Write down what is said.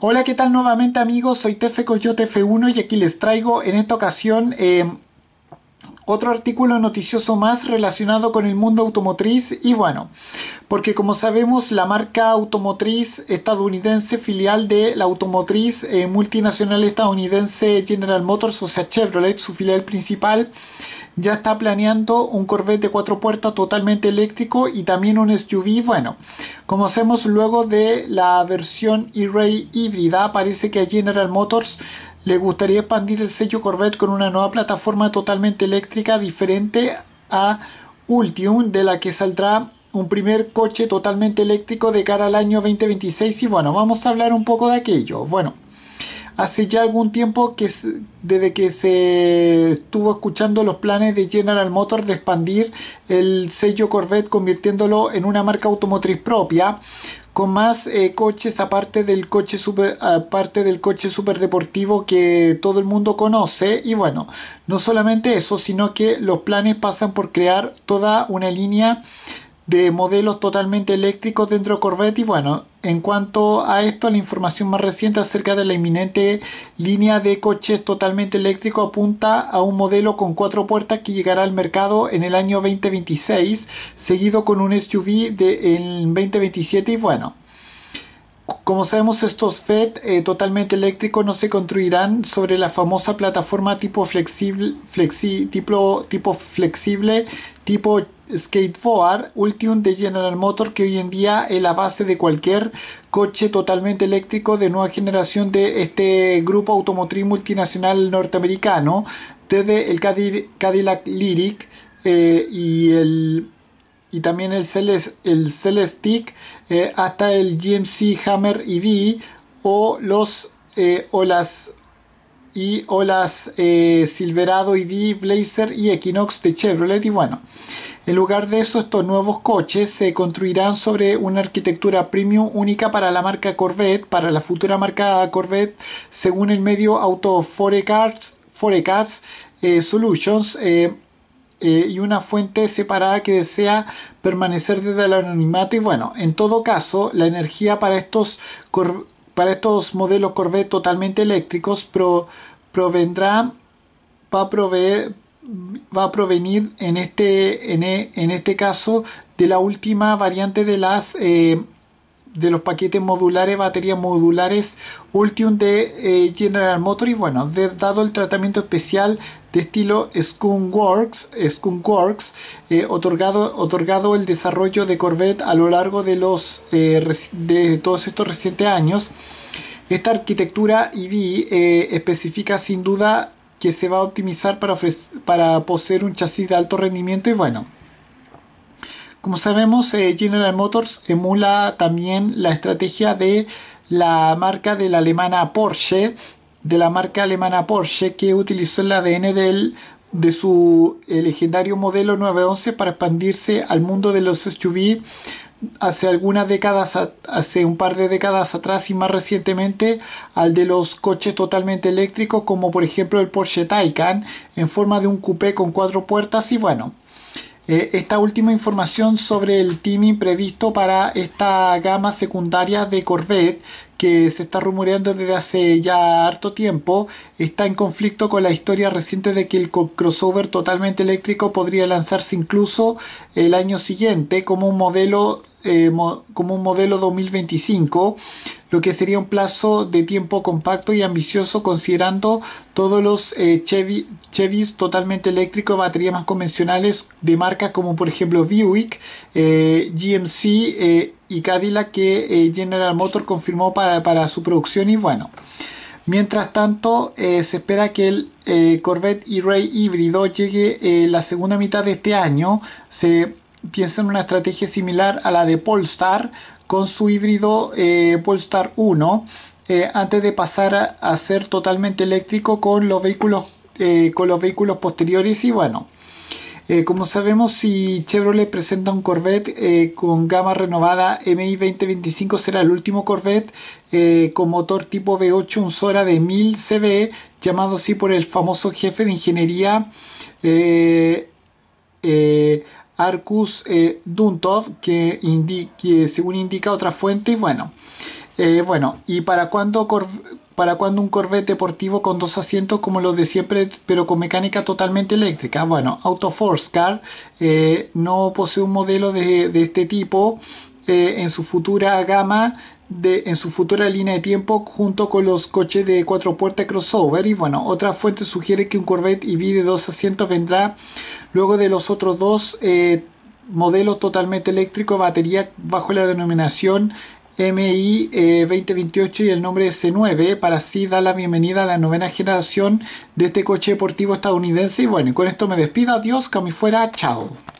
Hola, ¿qué tal nuevamente amigos? Soy Tefe Coyote F1 y aquí les traigo en esta ocasión em, otro artículo noticioso más relacionado con el mundo automotriz y bueno, porque como sabemos la marca automotriz estadounidense filial de la automotriz eh, multinacional estadounidense General Motors, o sea Chevrolet, su filial principal, ya está planeando un Corvette de cuatro puertas totalmente eléctrico y también un SUV. Bueno, como hacemos luego de la versión E-Ray híbrida, parece que a General Motors le gustaría expandir el sello Corvette con una nueva plataforma totalmente eléctrica diferente a Ultium, de la que saldrá un primer coche totalmente eléctrico de cara al año 2026 y bueno, vamos a hablar un poco de aquello. Bueno, hace ya algún tiempo que desde que se estuvo escuchando los planes de General Motors de expandir el sello Corvette convirtiéndolo en una marca automotriz propia con más eh, coches aparte del coche super aparte del coche superdeportivo que todo el mundo conoce y bueno no solamente eso sino que los planes pasan por crear toda una línea de modelos totalmente eléctricos dentro de Corvette y bueno, en cuanto a esto, la información más reciente acerca de la inminente línea de coches totalmente eléctricos apunta a un modelo con cuatro puertas que llegará al mercado en el año 2026, seguido con un SUV de, en 2027 y bueno. Como sabemos, estos FED eh, totalmente eléctricos no se construirán sobre la famosa plataforma tipo flexible, tipo, tipo flexible tipo skateboard Ultium de General motor que hoy en día es la base de cualquier coche totalmente eléctrico de nueva generación de este grupo automotriz multinacional norteamericano desde el Cadillac Lyric eh, y el y también el, Celestic eh, hasta el GMC Hammer EV o los eh, las y o las eh, Silverado EV, Blazer y Equinox de Chevrolet y bueno en lugar de eso, estos nuevos coches se construirán sobre una arquitectura premium única para la marca Corvette, para la futura marca Corvette, según el medio Auto Forecast, eh, Solutions. Eh, eh, y una fuente separada que desea permanecer desde el anonimato y bueno, en todo caso, la energía para estos, para estos modelos Corvette totalmente eléctricos provendrá para proveer va a provenir en este, en, e, en este caso de la última variante de las eh, de los paquetes modulares, baterías modulares Ultium de eh, General Motors y bueno, dado el tratamiento especial de estilo Skunkworks, Skunkworks eh, otorgado, otorgado el desarrollo de Corvette a lo largo de, los, de todos estos recientes años, esta arquitectura EV especifica sin duda que se va a optimizar para, para poseer un chasis de alto rendimiento y bueno. Como sabemos, eh, General Motors emula también la estrategia de la marca de la alemana Porsche, de la marca alemana Porsche que utilizó el ADN del, de su legendario modelo 911 para expandirse al mundo de los SUV hace algunas décadas, hace un par de décadas atrás y más recientemente al de los coches totalmente eléctricos como por ejemplo el Porsche Taycan en forma de un coupé con cuatro puertas y bueno, eh, esta última información sobre el timing previsto para esta gama secundaria de Corvette que se está rumoreando desde hace ya harto tiempo, está en conflicto con la historia reciente de que el crossover totalmente eléctrico podría lanzarse incluso el año siguiente como un modelo, eh, como un modelo 2025 lo que sería un plazo de tiempo compacto y ambicioso considerando todos los eh, Chevys totalmente eléctricos baterías más convencionales de marcas como por ejemplo Buick, eh, GMC eh, y Cadillac que General Motors confirmó para, para, su producción y bueno. Mientras tanto, se espera que el Corvette E-Ray híbrido llegue la segunda mitad de este año. Se piensa en una estrategia similar a la de Polestar, con su híbrido eh, Polestar 1 eh, antes de pasar a, ser totalmente eléctrico con los vehículos eh, con los vehículos posteriores y bueno eh, como sabemos si Chevrolet presenta un Corvette con gama renovada MI 2025 será el último Corvette con motor tipo V8 un Sora de 1000 cv. llamado así por el famoso jefe de ingeniería Arcus eh, Duntov, que, según indica otra fuente, bueno, eh, bueno, y para cuándo para cuando un Corvette deportivo con dos asientos como los de siempre, pero con mecánica totalmente eléctrica. Bueno, Autoforce Car eh, no posee un modelo de, este tipo en su futura gama. De, en su futura línea de tiempo junto con los coches de cuatro puertas crossover y bueno otra fuente sugiere que un Corvette EV de dos asientos vendrá Luego de los otros dos eh, modelos totalmente eléctricos, batería bajo la denominación MI 2028 eh, y el nombre C9 para así dar la bienvenida a la novena generación de este coche deportivo estadounidense. Y bueno, con esto me despido. Adiós, que fuera. Chao.